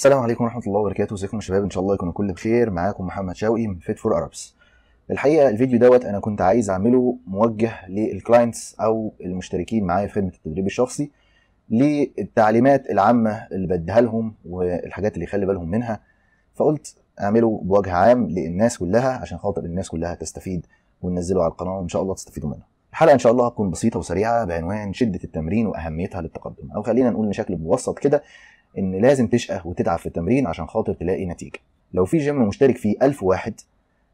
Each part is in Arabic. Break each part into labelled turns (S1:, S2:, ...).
S1: السلام عليكم ورحمه الله وبركاته ازيكم يا شباب ان شاء الله يكونوا كل بخير معاكم محمد شوقي من فيت فور اربس الحقيقه الفيديو دوت انا كنت عايز اعمله موجه للكلاينتس او المشتركين معايا في خدمه التدريب الشخصي للتعليمات العامه اللي بديها لهم والحاجات اللي يخلي بالهم منها فقلت اعمله بوجه عام للناس كلها عشان خاطر الناس كلها تستفيد وننزله على القناه وان شاء الله تستفيدوا منه الحلقه ان شاء الله هتكون بسيطه وسريعه بعنوان شده التمرين واهميتها للتقدم او خلينا نقول بشكل مبسط كده ان لازم تشقى وتتعب في التمرين عشان خاطر تلاقي نتيجه لو في جيم مشترك فيه 1000 واحد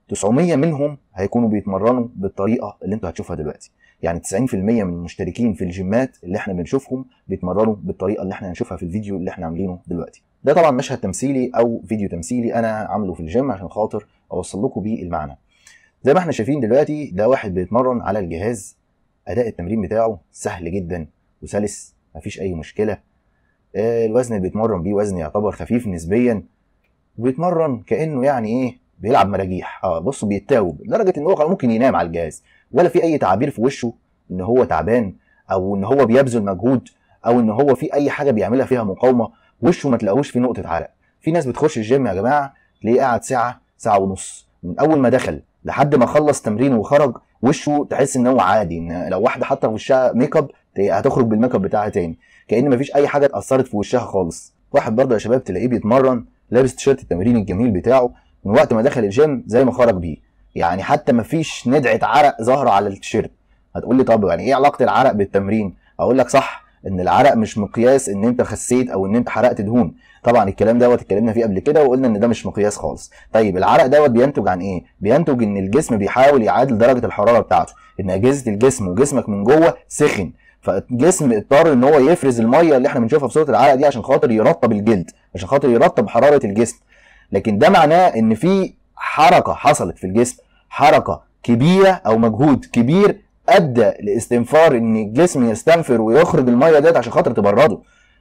S1: 900 منهم هيكونوا بيتمرنوا بالطريقه اللي انتوا هتشوفها دلوقتي يعني 90% من المشتركين في الجيمات اللي احنا بنشوفهم بيتمرنوا بالطريقه اللي احنا هنشوفها في الفيديو اللي احنا عاملينه دلوقتي ده طبعا مشهد تمثيلي او فيديو تمثيلي انا عامله في الجيم عشان خاطر اوصل لكم بيه المعنى زي ما احنا شايفين دلوقتي ده واحد بيتمرن على الجهاز اداء التمرين بتاعه سهل جدا وسلس مفيش اي مشكله الوزن اللي بيتمرن بيه وزن يعتبر خفيف نسبيا وبيتمرن كانه يعني ايه بيلعب مراجيح اه بص بيتاوب لدرجه ان هو ممكن ينام على الجهاز ولا في اي تعابير في وشه ان هو تعبان او ان هو بيبذل مجهود او ان هو في اي حاجه بيعملها فيها مقاومه وشه ما تلاقوش فيه نقطه عرق في ناس بتخش الجيم يا جماعه تلاقيه قاعد ساعه ساعه ونص من اول ما دخل لحد ما خلص تمرينه وخرج وشه تحس ان هو عادي ان لو واحده حاطه في وشها ميك اب هتخرج بالميك اب بتاعها تاني كان مفيش اي حاجه اتاثرت في وشها خالص واحد برضه يا شباب تلاقيه بيتمرن لابس تيشيرت التمرين الجميل بتاعه من وقت ما دخل الجيم زي ما خرج بيه يعني حتى مفيش ندعه عرق ظاهره على التيشيرت هتقول لي طب يعني ايه علاقه العرق بالتمرين اقول لك صح ان العرق مش مقياس ان انت خسيت او ان انت حرقت دهون طبعا الكلام دوت اتكلمنا فيه قبل كده وقلنا ان ده مش مقياس خالص طيب العرق دوت بينتج عن ايه بينتج ان الجسم بيحاول يعادل درجه الحراره بتاعته ان اجهزه الجسم وجسمك من جوه سخن فالجسم اضطر ان هو يفرز الميه اللي احنا بنشوفها في صوره العرق دي عشان خاطر يرطب الجلد عشان خاطر يرطب حراره الجسم لكن ده معناه ان في حركه حصلت في الجسم حركه كبيره او مجهود كبير ادى لاستنفار ان الجسم يستنفر ويخرج الميه ديت عشان خاطر تبرده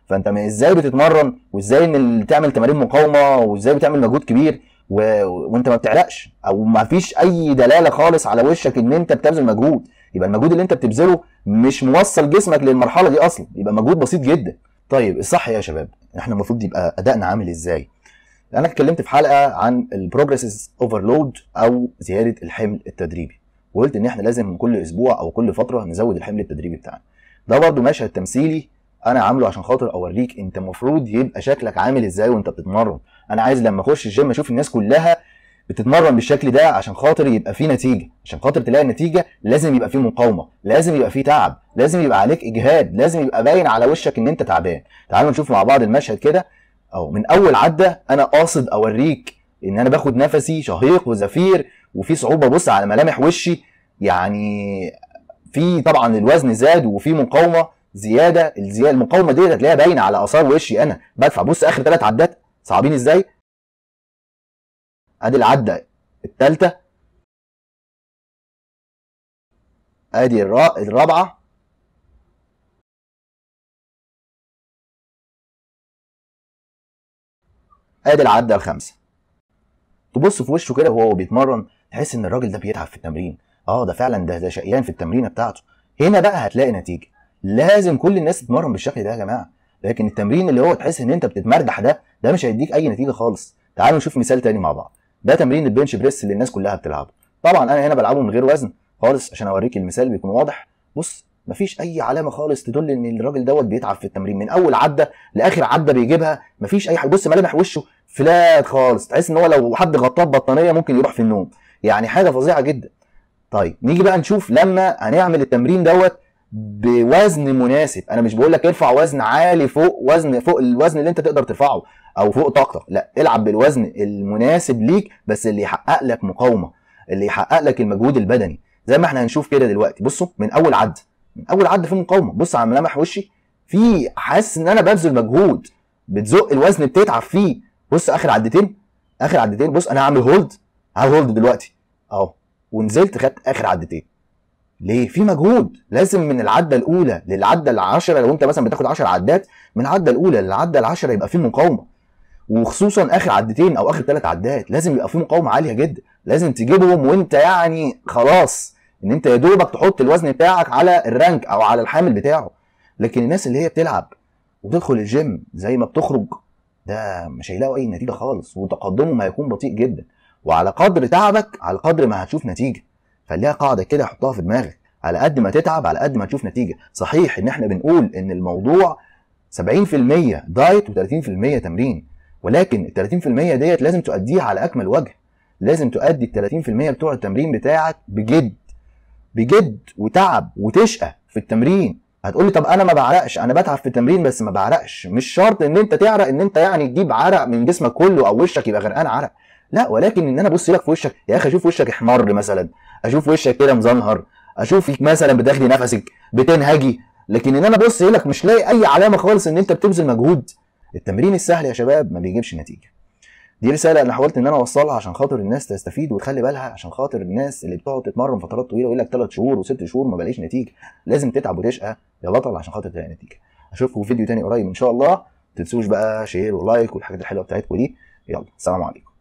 S1: فانت ازاي بتتمرن وازاي ان تعمل تمارين مقاومه وازاي بتعمل مجهود كبير و... وانت ما بتعرقش او ما فيش اي دلاله خالص على وشك ان انت بتبذل مجهود يبقى المجهود اللي انت بتبذله مش موصل جسمك للمرحله دي اصلا يبقى مجهود بسيط جدا طيب الصح إيه يا شباب احنا المفروض يبقى ادائنا عامل ازاي انا اتكلمت في حلقه عن البروجريس اوفرلود او زياده الحمل التدريبي وقلت ان احنا لازم كل اسبوع او كل فتره نزود الحمل التدريبي بتاعنا ده برضو مشهد تمثيلي انا عامله عشان خاطر اوريك انت المفروض يبقى شكلك عامل ازاي وانت بتتمرن انا عايز لما اخش الجيم اشوف الناس كلها بتتمرن بالشكل ده عشان خاطر يبقى في نتيجه عشان خاطر تلاقي نتيجه لازم يبقى في مقاومه لازم يبقى في تعب لازم يبقى عليك اجهاد لازم يبقى باين على وشك ان انت تعبان تعالوا نشوف مع بعض المشهد كده اهو من اول عده انا قاصد اوريك ان انا باخد نفسي شهيق وزفير وفي صعوبه بص على ملامح وشي يعني في طبعا الوزن زاد وفي مقاومه زياده الزياده المقاومه دي هتلاقيها باينه على اثار وشي انا بدفع بص اخر ثلاث عدات صعبين ازاي ادي العده الثالثه ادي الرابعه ادي العده الخامسه تبص في وشه كده وهو بيتمرن تحس ان الراجل ده بيتعب في التمرين اه ده فعلا ده ده شقيان في التمرينه بتاعته هنا بقى هتلاقي نتيجه لازم كل الناس تتمرن بالشكل ده يا جماعه لكن التمرين اللي هو تحس ان انت بتتمردح ده ده مش هيديك اي نتيجه خالص تعالوا نشوف مثال تاني مع بعض ده تمرين البنش بريس اللي الناس كلها بتلعبه طبعا انا هنا بلعبه من غير وزن خالص عشان اوريك المثال بيكون واضح بص مفيش اي علامه خالص تدل ان الراجل دوت بيتعب في التمرين من اول عده لاخر عده بيجيبها مفيش اي حاجه بص ملامح وشه فلات خالص تحس ان هو لو حد غطاه ببطانيه ممكن يروح في النوم يعني حاجه فظيعه جدا طيب نيجي بقى نشوف لما هنعمل التمرين دوت بوزن مناسب انا مش بقول لك ارفع وزن عالي فوق وزن فوق الوزن اللي انت تقدر ترفعه او فوق طاقتك لا العب بالوزن المناسب ليك بس اللي يحقق لك مقاومه اللي يحقق لك المجهود البدني زي ما احنا هنشوف كده دلوقتي بصوا من اول عد من اول عد في مقاومه بص على ملامح وشي في حاسس ان انا ببذل مجهود بتزق الوزن بتتعب فيه بص اخر عدتين اخر عدتين بص انا هعمل هولد هعمل هولد دلوقتي اهو ونزلت خدت اخر عدتين ليه؟ في مجهود لازم من العده الاولى للعده العشره لو انت مثلا بتاخد 10 عدات من العده الاولى للعده العشره يبقى في مقاومه وخصوصا اخر عدتين او اخر ثلاث عدات لازم يبقى في مقاومه عاليه جدا لازم تجيبهم وانت يعني خلاص ان انت يا دوبك تحط الوزن بتاعك على الرانك او على الحامل بتاعه لكن الناس اللي هي بتلعب وتدخل الجيم زي ما بتخرج ده مش هيلاقوا اي نتيجه خالص وتقدمهم هيكون بطيء جدا وعلى قدر تعبك على قدر ما هتشوف نتيجه خليها قاعده كده حطها في دماغك على قد ما تتعب على قد ما تشوف نتيجه صحيح ان احنا بنقول ان الموضوع 70% دايت و30% تمرين ولكن ال 30% ديت لازم تؤديها على اكمل وجه لازم تؤدي ال 30% بتوع التمرين بتاعك بجد بجد وتعب وتشقى في التمرين هتقول لي طب انا ما بعرقش انا بتعب في التمرين بس ما بعرقش مش شرط ان انت تعرق ان انت يعني تجيب عرق من جسمك كله او وشك يبقى غرقان عرق لا ولكن ان انا ابص لك في وشك يا اخي اشوف وشك احمر مثلا اشوف وشك كده مزنهر اشوفك مثلا بتاخدي نفسك بتنهجي لكن ان انا ابص لك مش لاقي اي علامه خالص ان انت بتبذل مجهود التمرين السهل يا شباب ما بيجيبش نتيجه دي رساله انا حاولت ان انا اوصلها عشان خاطر الناس تستفيد وتخلي بالها عشان خاطر الناس اللي بتقعد تتمرن فترات طويله ويقول لك ثلاث شهور وست شهور ما بلاقيش نتيجه لازم تتعب وتشقى يا بطل عشان خاطر تلاقي نتيجه اشوفكم في فيديو تاني قريب ان شاء الله ما تنسوش بقى شير ولايك والحاجات الحلوه بتاعتكم دي يلا سلام عليكم